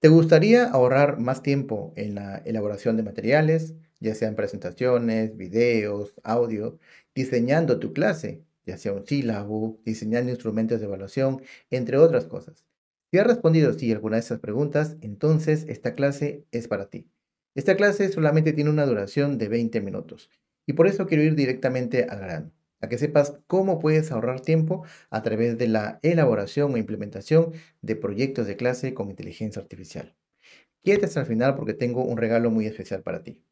¿Te gustaría ahorrar más tiempo en la elaboración de materiales, ya sean presentaciones, videos, audio, diseñando tu clase, ya sea un sílabo, diseñando instrumentos de evaluación, entre otras cosas? Si has respondido sí a alguna de esas preguntas, entonces esta clase es para ti. Esta clase solamente tiene una duración de 20 minutos y por eso quiero ir directamente al grano que sepas cómo puedes ahorrar tiempo a través de la elaboración o implementación de proyectos de clase con inteligencia artificial. Quédate hasta el final porque tengo un regalo muy especial para ti.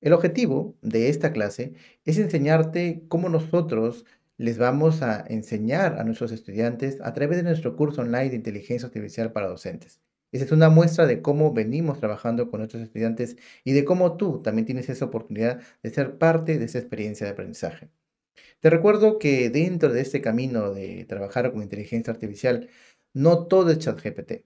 El objetivo de esta clase es enseñarte cómo nosotros les vamos a enseñar a nuestros estudiantes a través de nuestro curso online de inteligencia artificial para docentes. Esa es una muestra de cómo venimos trabajando con nuestros estudiantes y de cómo tú también tienes esa oportunidad de ser parte de esa experiencia de aprendizaje. Te recuerdo que dentro de este camino de trabajar con inteligencia artificial, no todo es ChatGPT.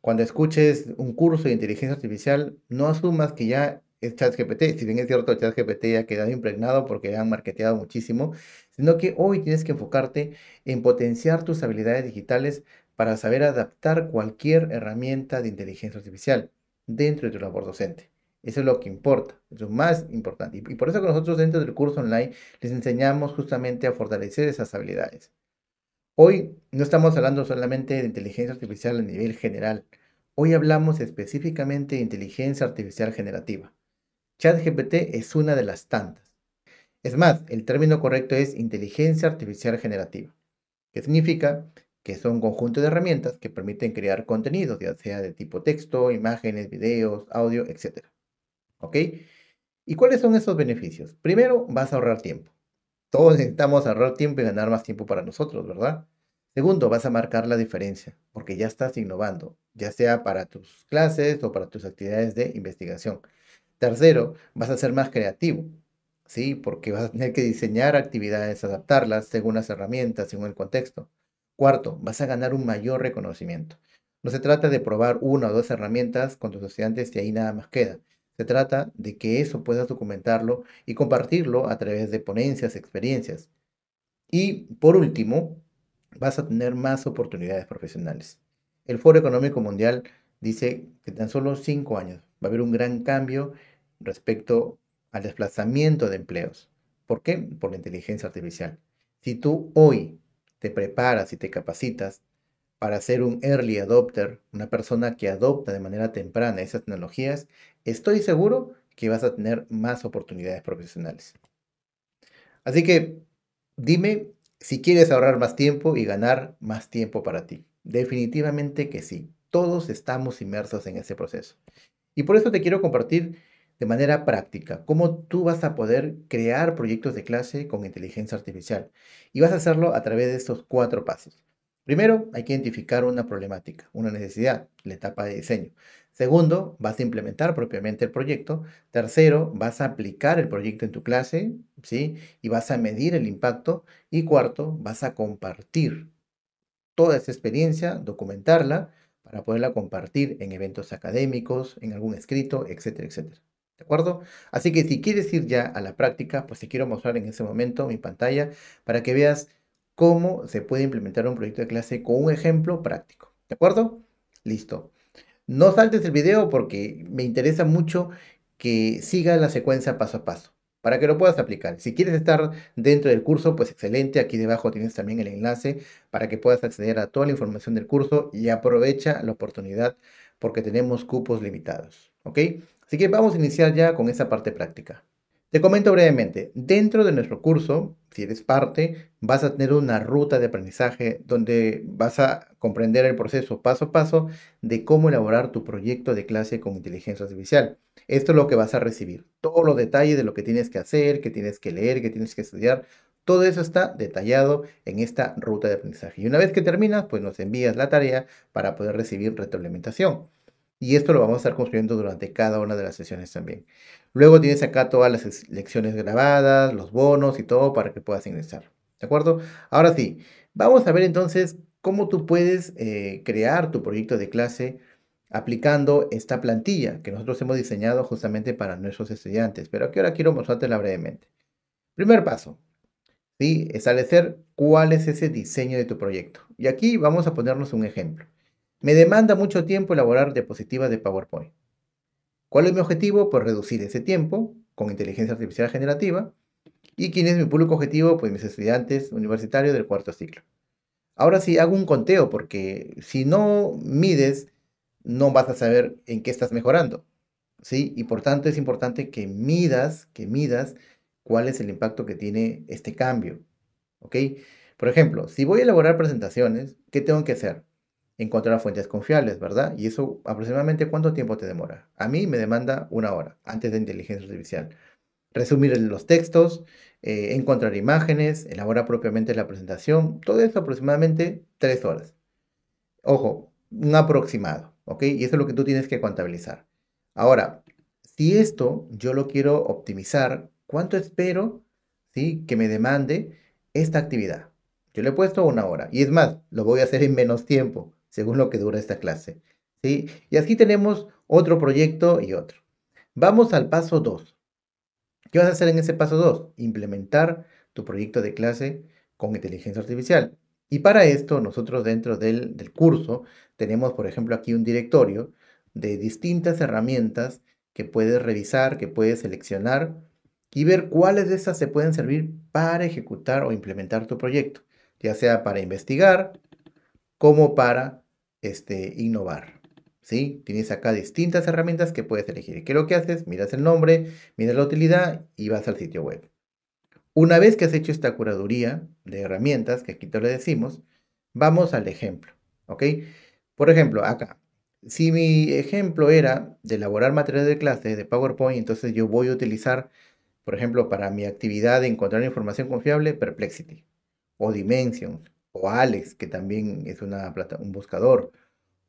Cuando escuches un curso de inteligencia artificial, no asumas que ya es ChatGPT. Si bien es cierto, ChatGPT ya ha quedado impregnado porque han marketeado muchísimo, sino que hoy tienes que enfocarte en potenciar tus habilidades digitales para saber adaptar cualquier herramienta de inteligencia artificial dentro de tu labor docente. Eso es lo que importa, eso es más importante. Y por eso que nosotros dentro del curso online les enseñamos justamente a fortalecer esas habilidades. Hoy no estamos hablando solamente de inteligencia artificial a nivel general. Hoy hablamos específicamente de inteligencia artificial generativa. ChatGPT es una de las tantas. Es más, el término correcto es inteligencia artificial generativa, que significa que son un conjunto de herramientas que permiten crear contenido, ya sea de tipo texto, imágenes, videos, audio, etc. ¿Ok? ¿Y cuáles son esos beneficios? Primero, vas a ahorrar tiempo. Todos necesitamos ahorrar tiempo y ganar más tiempo para nosotros, ¿verdad? Segundo, vas a marcar la diferencia, porque ya estás innovando, ya sea para tus clases o para tus actividades de investigación. Tercero, vas a ser más creativo, ¿sí? Porque vas a tener que diseñar actividades, adaptarlas según las herramientas, según el contexto. Cuarto, vas a ganar un mayor reconocimiento. No se trata de probar una o dos herramientas con tus estudiantes y ahí nada más queda se trata de que eso puedas documentarlo y compartirlo a través de ponencias, experiencias. Y por último, vas a tener más oportunidades profesionales. El Foro Económico Mundial dice que tan solo cinco años va a haber un gran cambio respecto al desplazamiento de empleos. ¿Por qué? Por la inteligencia artificial. Si tú hoy te preparas y te capacitas, para ser un early adopter, una persona que adopta de manera temprana esas tecnologías, estoy seguro que vas a tener más oportunidades profesionales. Así que dime si quieres ahorrar más tiempo y ganar más tiempo para ti. Definitivamente que sí. Todos estamos inmersos en ese proceso. Y por eso te quiero compartir de manera práctica cómo tú vas a poder crear proyectos de clase con inteligencia artificial. Y vas a hacerlo a través de estos cuatro pasos. Primero, hay que identificar una problemática, una necesidad, la etapa de diseño. Segundo, vas a implementar propiamente el proyecto. Tercero, vas a aplicar el proyecto en tu clase, ¿sí? Y vas a medir el impacto. Y cuarto, vas a compartir toda esa experiencia, documentarla para poderla compartir en eventos académicos, en algún escrito, etcétera, etcétera. ¿De acuerdo? Así que si quieres ir ya a la práctica, pues te quiero mostrar en ese momento mi pantalla para que veas cómo se puede implementar un proyecto de clase con un ejemplo práctico. ¿De acuerdo? Listo. No saltes el video porque me interesa mucho que sigas la secuencia paso a paso para que lo puedas aplicar. Si quieres estar dentro del curso, pues excelente. Aquí debajo tienes también el enlace para que puedas acceder a toda la información del curso y aprovecha la oportunidad porque tenemos cupos limitados. ¿Ok? Así que vamos a iniciar ya con esa parte práctica. Te comento brevemente, dentro de nuestro curso, si eres parte, vas a tener una ruta de aprendizaje donde vas a comprender el proceso paso a paso de cómo elaborar tu proyecto de clase con inteligencia artificial. Esto es lo que vas a recibir, todos los detalles de lo que tienes que hacer, que tienes que leer, que tienes que estudiar, todo eso está detallado en esta ruta de aprendizaje. Y una vez que terminas, pues nos envías la tarea para poder recibir retroalimentación. Y esto lo vamos a estar construyendo durante cada una de las sesiones también. Luego tienes acá todas las lecciones grabadas, los bonos y todo para que puedas ingresar. ¿De acuerdo? Ahora sí, vamos a ver entonces cómo tú puedes eh, crear tu proyecto de clase aplicando esta plantilla que nosotros hemos diseñado justamente para nuestros estudiantes. Pero aquí ahora quiero mostrártela brevemente. Primer paso, ¿sí? establecer cuál es ese diseño de tu proyecto. Y aquí vamos a ponernos un ejemplo. Me demanda mucho tiempo elaborar diapositivas de PowerPoint. ¿Cuál es mi objetivo? Pues reducir ese tiempo con inteligencia artificial generativa. ¿Y quién es mi público objetivo? Pues mis estudiantes universitarios del cuarto ciclo. Ahora sí, hago un conteo porque si no mides, no vas a saber en qué estás mejorando. ¿sí? Y por tanto es importante que midas, que midas cuál es el impacto que tiene este cambio. Por ejemplo, si voy a elaborar presentaciones, ¿qué tengo que hacer? encontrar fuentes confiables, ¿verdad? Y eso aproximadamente cuánto tiempo te demora. A mí me demanda una hora antes de inteligencia artificial. Resumir los textos, eh, encontrar imágenes, elaborar propiamente la presentación, todo eso aproximadamente tres horas. Ojo, un aproximado, ¿ok? Y eso es lo que tú tienes que contabilizar. Ahora, si esto yo lo quiero optimizar, ¿cuánto espero ¿sí? que me demande esta actividad? Yo le he puesto una hora y es más, lo voy a hacer en menos tiempo según lo que dura esta clase. Y aquí tenemos otro proyecto y otro. Vamos al paso 2. ¿Qué vas a hacer en ese paso 2? Implementar tu proyecto de clase con inteligencia artificial. Y para esto, nosotros dentro del, curso tenemos, por ejemplo, aquí un directorio de distintas herramientas que puedes revisar, que puedes seleccionar y ver cuáles de esas se pueden servir para ejecutar o implementar tu proyecto, ya sea para investigar como para este, innovar. ¿Sí? Tienes acá distintas herramientas que puedes elegir. ¿Qué es lo que haces? Miras el nombre, miras la utilidad y vas al sitio web. Una vez que has hecho esta curaduría de herramientas, que aquí te lo decimos, vamos al ejemplo. ¿Ok? Por ejemplo, acá. Si mi ejemplo era de elaborar material de clase de PowerPoint, entonces yo voy a utilizar, por ejemplo, para mi actividad de encontrar información confiable, Perplexity o Dimensions o Alex, que también es una plata, un buscador,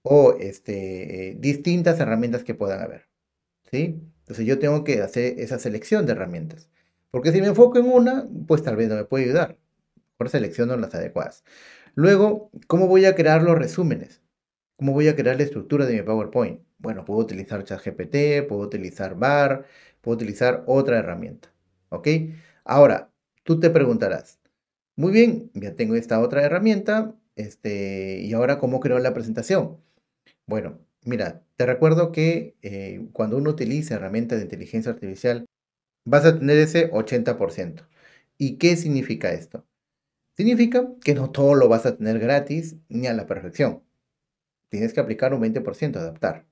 o este, eh, distintas herramientas que puedan haber. ¿sí? Entonces yo tengo que hacer esa selección de herramientas. Porque si me enfoco en una, pues tal vez no me puede ayudar. Por selecciono las adecuadas. Luego, ¿cómo voy a crear los resúmenes? ¿Cómo voy a crear la estructura de mi PowerPoint? Bueno, puedo utilizar ChatGPT, puedo utilizar BAR, puedo utilizar otra herramienta. ¿Ok? Ahora, tú te preguntarás, muy bien, ya tengo esta otra herramienta. Este, y ahora, ¿cómo creo la presentación? Bueno, mira, te recuerdo que eh, cuando uno utiliza herramientas de inteligencia artificial, vas a tener ese 80%. ¿Y qué significa esto? Significa que no todo lo vas a tener gratis ni a la perfección. Tienes que aplicar un 20%, adaptar.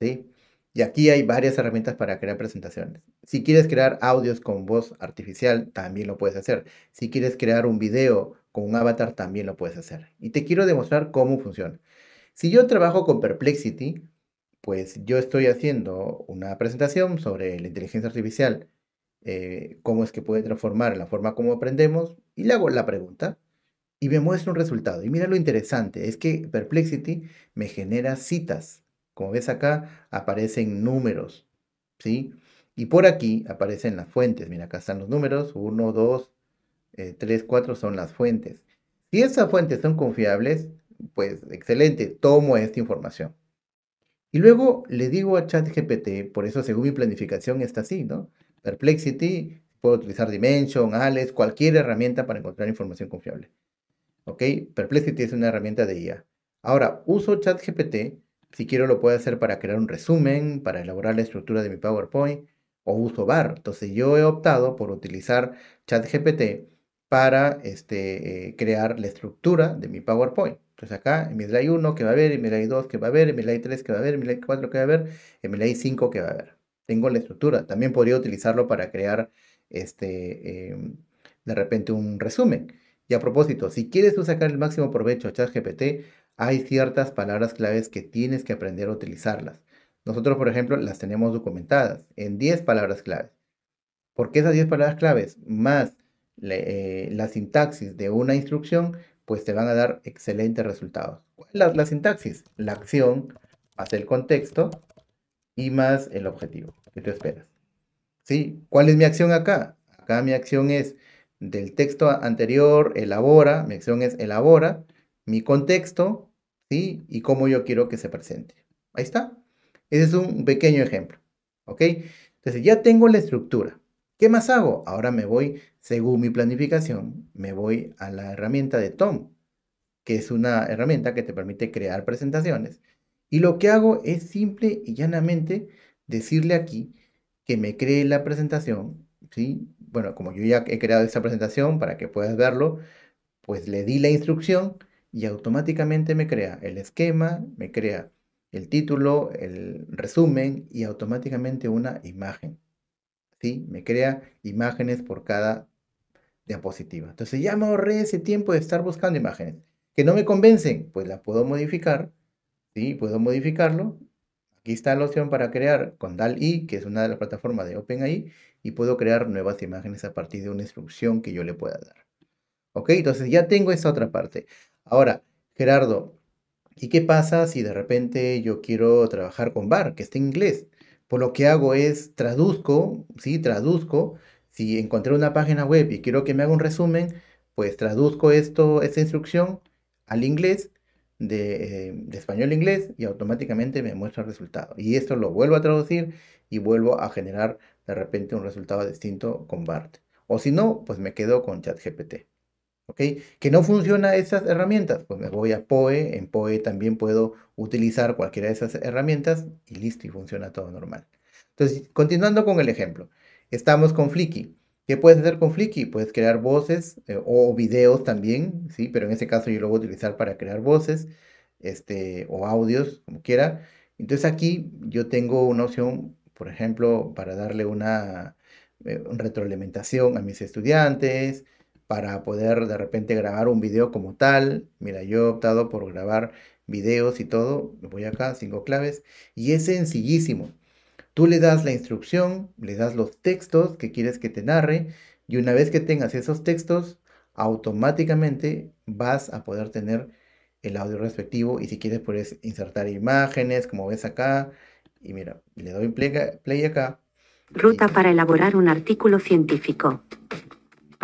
¿sí? Y aquí hay varias herramientas para crear presentaciones. Si quieres crear audios con voz artificial, también lo puedes hacer. Si quieres crear un video con un avatar, también lo puedes hacer. Y te quiero demostrar cómo funciona. Si yo trabajo con Perplexity, pues yo estoy haciendo una presentación sobre la inteligencia artificial, eh, cómo es que puede transformar la forma como aprendemos, y le hago la pregunta y me muestra un resultado. Y mira lo interesante, es que Perplexity me genera citas como ves acá, aparecen números, ¿sí? Y por aquí aparecen las fuentes. Mira, acá están los números. Uno, dos, eh, tres, cuatro son las fuentes. Si esas fuentes son confiables, pues excelente, tomo esta información. Y luego le digo a ChatGPT, por eso según mi planificación está así, ¿no? Perplexity, puedo utilizar Dimension, Alex, cualquier herramienta para encontrar información confiable. ¿Ok? Perplexity es una herramienta de IA. Ahora, uso ChatGPT si quiero lo puedo hacer para crear un resumen, para elaborar la estructura de mi PowerPoint o uso bar. Entonces yo he optado por utilizar ChatGPT para este, eh, crear la estructura de mi PowerPoint. Entonces acá en mi slide 1 que va a haber, en mi slide 2 que va a haber, en mi slide 3 que va a haber, en mi slide 4 que va a haber, en mi slide 5 que va a haber. Tengo la estructura. También podría utilizarlo para crear este, em, de repente un resumen. Y a propósito, si quieres tú sacar el máximo provecho a ChatGPT, hay ciertas palabras claves que tienes que aprender a utilizarlas. Nosotros, por ejemplo, las tenemos documentadas en 10 palabras claves. Porque esas 10 palabras claves más eh, la sintaxis de una instrucción, pues te van a dar excelentes resultados. ¿Cuál es la sintaxis? La acción más el contexto y más el objetivo que tú esperas. ¿Sí? ¿Cuál es mi acción acá? Acá mi acción es del texto anterior, elabora, mi acción es elabora, mi contexto, ¿sí? Y cómo yo quiero que se presente. Ahí está. Ese es un pequeño ejemplo, ¿ok? Entonces ya tengo la estructura. ¿Qué más hago? Ahora me voy, según mi planificación, me voy a la herramienta de Tom, que es una herramienta que te permite crear presentaciones. Y lo que hago es simple y llanamente decirle aquí que me cree la presentación, ¿sí? Bueno, como yo ya he creado esta presentación para que puedas verlo, pues le di la instrucción y automáticamente me crea el esquema, me crea el título, el resumen y automáticamente una imagen. ¿Sí? Me crea imágenes por cada diapositiva. Entonces ya me ahorré ese tiempo de estar buscando imágenes. Que no me convencen, pues la puedo modificar. ¿sí? Puedo modificarlo. Aquí está la opción para crear con DAL-I, que es una de las plataformas de OpenAI, y puedo crear nuevas imágenes a partir de una instrucción que yo le pueda dar. ¿Ok? Entonces ya tengo esa otra parte. Ahora, Gerardo, ¿y qué pasa si de repente yo quiero trabajar con VAR, que está en inglés? Por lo que hago es traduzco, sí, traduzco. Si encontré una página web y quiero que me haga un resumen, pues traduzco esto, esta instrucción al inglés, eh, de, español a inglés, y automáticamente me muestra el resultado. Y esto lo vuelvo a traducir y vuelvo a generar de repente un resultado distinto con BART. O si no, pues me quedo con ChatGPT. ¿Okay? ¿Que no funciona esas herramientas? Pues me voy a POE, en POE también puedo utilizar cualquiera de esas herramientas y listo, y funciona todo normal. Entonces, continuando con el ejemplo, estamos con Flicky. ¿Qué puedes hacer con Flicky? Puedes crear voces eh, o videos también, ¿sí? Pero en este caso yo lo voy a utilizar para crear voces este, o audios, como quiera. Entonces aquí yo tengo una opción, por ejemplo, para darle una, eh, retroalimentación a mis estudiantes, para poder de repente grabar un video como tal. Mira, yo he optado por grabar videos y todo. Me voy acá, cinco claves. Y es sencillísimo. Tú le das la instrucción, le das los textos que quieres que te narre y una vez que tengas esos textos, automáticamente vas a poder tener el audio respectivo y si quieres puedes insertar imágenes como ves acá y mira, le doy play, acá. Ruta para elaborar un artículo científico.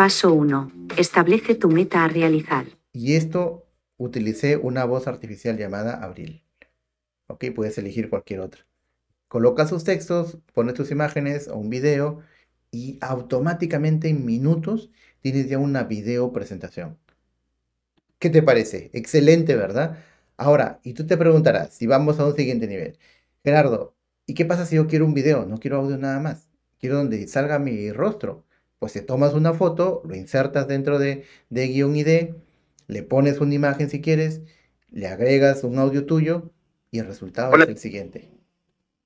Paso 1. Establece tu meta a realizar. Y esto utilicé una voz artificial llamada Abril. Ok, puedes elegir cualquier otra. Coloca sus textos, pones tus imágenes o un video y automáticamente en minutos tienes ya una video presentación. ¿Qué te parece? Excelente, ¿verdad? Ahora, y tú te preguntarás si vamos a un siguiente nivel. Gerardo, ¿y qué pasa si yo quiero un video? No quiero audio nada más. Quiero donde salga mi rostro pues te tomas una foto, lo insertas dentro de, de guión ID, le pones una imagen si quieres, le agregas un audio tuyo y el resultado es el siguiente.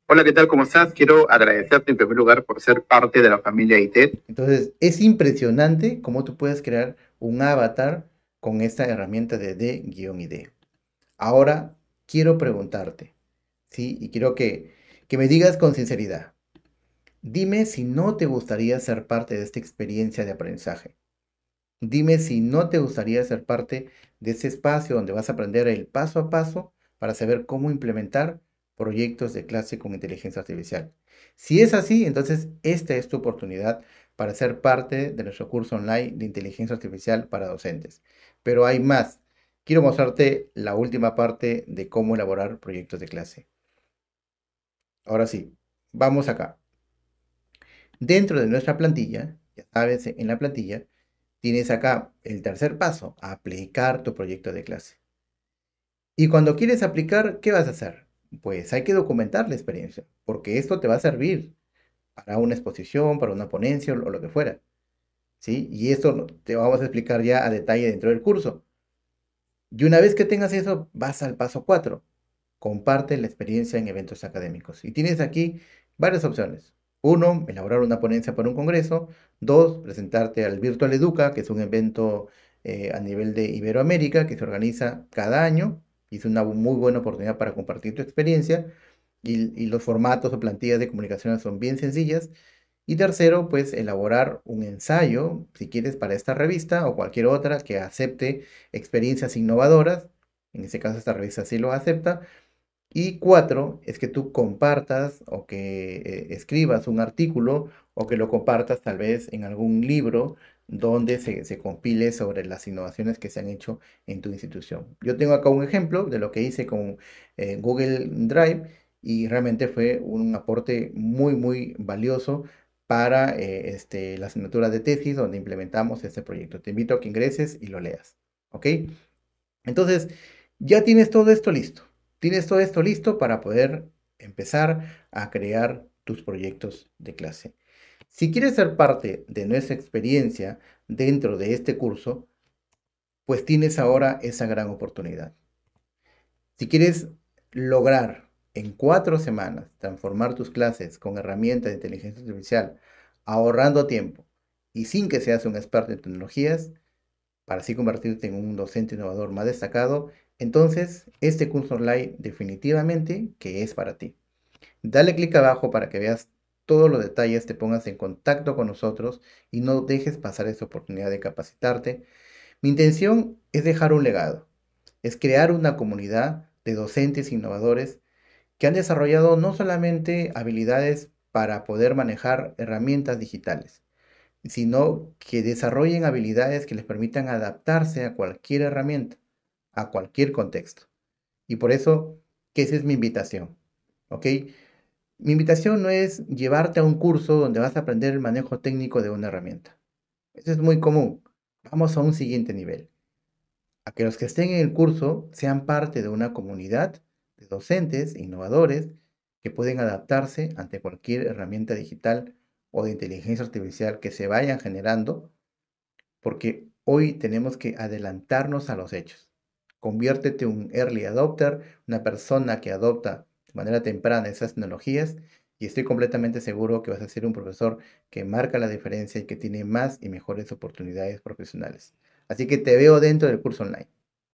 Hola, ¿qué tal? ¿Cómo estás? Quiero agradecerte en primer lugar por ser parte de la familia ITED. Entonces, es impresionante cómo tú puedes crear un avatar con esta herramienta de D-ID. Ahora, quiero preguntarte, ¿sí? Y quiero que me digas con sinceridad, Dime si no te gustaría ser parte de esta experiencia de aprendizaje. Dime si no te gustaría ser parte de ese espacio donde vas a aprender el paso a paso para saber cómo implementar proyectos de clase con inteligencia artificial. Si es así, entonces esta es tu oportunidad para ser parte de nuestro curso online de inteligencia artificial para docentes. Pero hay más. Quiero mostrarte la última parte de cómo elaborar proyectos de clase. Ahora sí, vamos acá. Dentro de nuestra plantilla, ya sabes, e-, en la plantilla, tienes acá el tercer paso, aplicar tu proyecto de clase. Y cuando quieres aplicar, ¿qué vas a hacer? Pues hay que documentar la experiencia, porque esto te va a servir para una exposición, para una ponencia o lo que fuera. Y esto te vamos a explicar ya a detalle dentro del curso. Y una vez que tengas eso, vas al paso 4. Comparte la experiencia en eventos académicos. Y tienes aquí varias opciones. Uno, elaborar una ponencia para un congreso. Dos, presentarte al Virtual Educa, que es un evento eh, a nivel de Iberoamérica que se organiza cada año. Y es una muy buena oportunidad para compartir tu experiencia. Y, y los formatos o plantillas de comunicación son bien sencillas. Y tercero, pues elaborar un ensayo, si quieres, para esta revista o cualquier otra que acepte experiencias innovadoras. En este caso, esta revista sí lo acepta y cuatro, es que tú compartas o que eh, escribas un artículo o que lo compartas tal vez en algún libro donde se, compile sobre las innovaciones que se han hecho en tu institución. Yo tengo acá un ejemplo de lo que hice con eh, Google Drive y realmente fue un aporte muy, muy valioso para eh, este, la asignatura de tesis donde implementamos este proyecto. Te invito a que ingreses y lo leas. ¿Ok? Entonces, ya tienes todo esto listo. Tienes todo esto listo para poder empezar a crear tus proyectos de clase. Si quieres ser parte de nuestra experiencia dentro de este curso, pues tienes ahora esa gran oportunidad. Si quieres lograr en cuatro semanas transformar tus clases con herramientas de inteligencia artificial, ahorrando tiempo y sin que seas un experto en tecnologías, para así convertirte en un docente innovador más destacado, entonces, este curso online definitivamente que es para ti. Dale clic abajo para que veas todos los detalles, te pongas en contacto con nosotros y no dejes pasar esta oportunidad de capacitarte. Mi intención es dejar un legado, es crear una comunidad de docentes innovadores que han desarrollado no solamente habilidades para poder manejar herramientas digitales, sino que desarrollen habilidades que les permitan adaptarse a cualquier herramienta a cualquier contexto. Y por eso, que esa es mi invitación. ¿Ok? Mi invitación no es llevarte a un curso donde vas a aprender el manejo técnico de una herramienta. Eso es muy común. Vamos a un siguiente nivel. A que los que estén en el curso sean parte de una comunidad de docentes innovadores que pueden adaptarse ante cualquier herramienta digital o de inteligencia artificial que se vayan generando, porque hoy tenemos que adelantarnos a los hechos. Conviértete un early adopter, una persona que adopta de manera temprana esas tecnologías y estoy completamente seguro que vas a ser un profesor que marca la diferencia y que tiene más y mejores oportunidades profesionales. Así que te veo dentro del curso online.